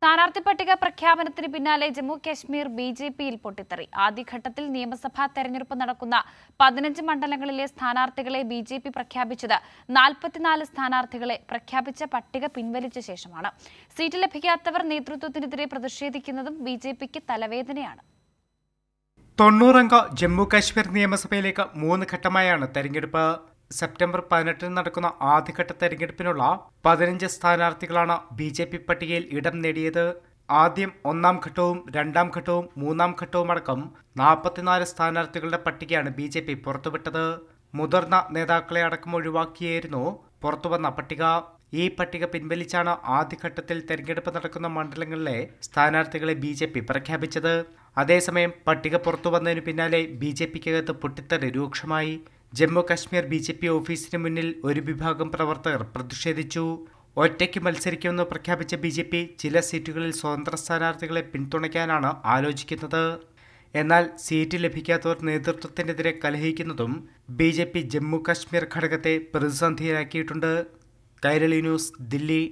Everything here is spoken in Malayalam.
സ്ഥാനാർത്ഥി പട്ടിക പ്രഖ്യാപനത്തിന് പിന്നാലെ ജമ്മു കശ്മീർ ബി ജെ പിയിൽ പൊട്ടിത്തെറി ആദ്യഘട്ടത്തിൽ നിയമസഭാ തെരഞ്ഞെടുപ്പ് നടക്കുന്ന പതിനഞ്ച് മണ്ഡലങ്ങളിലെ സ്ഥാനാർത്ഥികളെ ബി ജെ പി പ്രഖ്യാപിച്ചത് നാൽപ്പത്തിനാല് സ്ഥാനാർത്ഥികളെ പ്രഖ്യാപിച്ച പട്ടിക പിൻവലിച്ച ശേഷമാണ് സീറ്റ് ലഭിക്കാത്തവർ നേതൃത്വത്തിനെതിരെ പ്രതിഷേധിക്കുന്നതും ബി ജെ പിക്ക് തലവേദനയാണ് തൊണ്ണൂറംഗ ജമ്മു കശ്മീർ നിയമസഭയിലേക്ക് മൂന്ന് ഘട്ടമായാണ് തെരഞ്ഞെടുപ്പ് സെപ്റ്റംബർ പതിനെട്ടിന് നടക്കുന്ന ആദ്യഘട്ട തെരഞ്ഞെടുപ്പിനുള്ള പതിനഞ്ച് സ്ഥാനാർത്ഥികളാണ് ബി ജെ പി പട്ടികയിൽ ഇടം നേടിയത് ആദ്യം ഒന്നാം ഘട്ടവും രണ്ടാം ഘട്ടവും മൂന്നാം ഘട്ടവും അടക്കം നാൽപ്പത്തിനാല് സ്ഥാനാർത്ഥികളുടെ പട്ടികയാണ് ബി ജെ പി പുറത്തുവിട്ടത് മുതിർന്ന നേതാക്കളെ അടക്കം ഒഴിവാക്കിയായിരുന്നു പുറത്തുവന്ന പട്ടിക ഈ പട്ടിക പിൻവലിച്ചാണ് ആദ്യഘട്ടത്തിൽ തെരഞ്ഞെടുപ്പ് നടക്കുന്ന മണ്ഡലങ്ങളിലെ സ്ഥാനാർത്ഥികളെ ബി ജെ പി പ്രഖ്യാപിച്ചത് അതേസമയം പട്ടിക പുറത്തു വന്നതിനു പിന്നാലെ ബി ജെ പിക്കകത്ത് പൊട്ടിത്തെറി രൂക്ഷമായി Jammu Kashmir B J P ഓഫീസിന് മുന്നിൽ ഒരു വിഭാഗം പ്രവർത്തകർ പ്രതിഷേധിച്ചു ഒറ്റയ്ക്ക് മത്സരിക്കുമെന്ന് പ്രഖ്യാപിച്ച ബി ജെ പി ചില സീറ്റുകളിൽ സ്വതന്ത്ര സ്ഥാനാർത്ഥികളെ പിന്തുണയ്ക്കാനാണ് ആലോചിക്കുന്നത് എന്നാൽ സീറ്റ് ലഭിക്കാത്തവർ നേതൃത്വത്തിനെതിരെ കലഹിക്കുന്നതും B J P Jammu Kashmir ഘടകത്തെ പ്രതിസന്ധിയിലാക്കിയിട്ടുണ്ട് കൈരളി ന്യൂസ് ദില്ലി